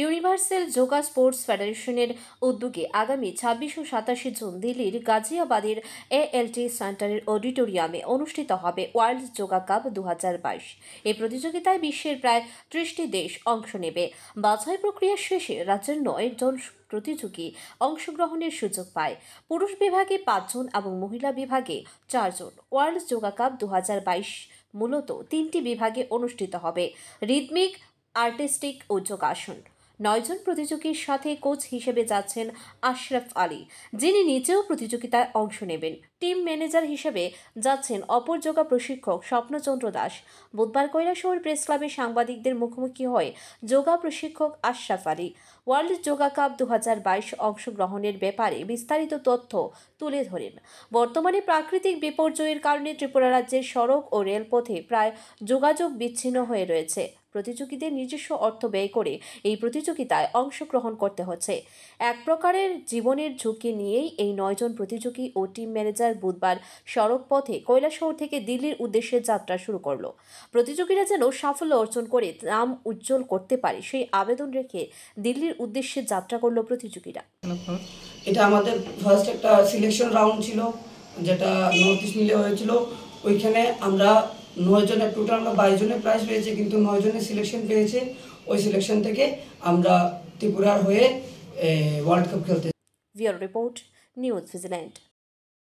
universal yoga sports ফেডারেশনের উদ্যোগে আগামী ছাব্বিশ ও সাতাশে জুন দিল্লির গাজিয়াবাদের এএলটি সেন্টারের অডিটোরিয়ামে অনুষ্ঠিত হবে ওয়ার্ল্ড যোগা কাপ দু এই প্রতিযোগিতায় বিশ্বের প্রায় ত্রিশটি দেশ অংশ নেবে বাছাই প্রক্রিয়া শেষে রাজ্যের নয় জন প্রতিযোগী অংশগ্রহণের সুযোগ পায় পুরুষ বিভাগে পাঁচজন এবং মহিলা বিভাগে চারজন ওয়ার্ল্ড যোগা কাপ দু মূলত তিনটি বিভাগে অনুষ্ঠিত হবে রিদমিক আর্টিস্টিক ও যোগাসন নয়জন প্রতিযোগীর সাথে কোচ হিসেবে যাচ্ছেন আশরাফ আলী যিনি নিজেও প্রতিযোগিতায় অংশ নেবেন টিম ম্যানেজার হিসেবে যাচ্ছেন অপর যোগা প্রশিক্ষক স্বপ্নচন্দ্র দাস বুধবার কৈলাসহর প্রেস ক্লাবে সাংবাদিকদের মুখোমুখি হয় যোগা প্রশিক্ষক আশরাফ আলী ওয়ার্ল্ড যোগা কাপ দু অংশগ্রহণের ব্যাপারে বিস্তারিত তথ্য তুলে ধরেন বর্তমানে প্রাকৃতিক বিপর্যয়ের কারণে ত্রিপুরা রাজ্যের সড়ক ও রেলপথে প্রায় যোগাযোগ বিচ্ছিন্ন হয়ে রয়েছে প্রতিযোগীদের নিজস্ব অর্থ ব্যয় করে এই প্রতিযোগিতায় অংশগ্রহণ করতে হচ্ছে এক প্রকারের জীবনের ঝুঁকি নিয়েই এই নয়জন প্রতিযোগী ও টিম ম্যানেজার বুধবার সড়ক পথে কৈলাসহর থেকে দিল্লির উদ্দেশ্যে যাত্রা শুরু করলো প্রতিযোগীরা যেন সাফল্য অর্জন করে নাম উজ্জ্বল করতে পারে সেই আবেদন রেখে দিল্লির উদ্দেশ্যে যাত্রা করলো প্রতিযোগীরা এটা আমাদের ফার্স্ট একটা সিলেকশন রাউন্ড ছিল যেটা নর্থ ইস্ট মিলে হয়েছিল ওইখানে আমরা নয় জনের টোটাল আমরা বাইশ জনের প্রাইজ পেয়েছি কিন্তু নয় জনের সিলেকশন পেয়েছে ওই সিলেকশন থেকে আমরা ত্রিপুরার হয়ে ওয়ার্ল্ড কাপ খেলতে রিপোর্ট নিউজ ভিজিল্যান্ড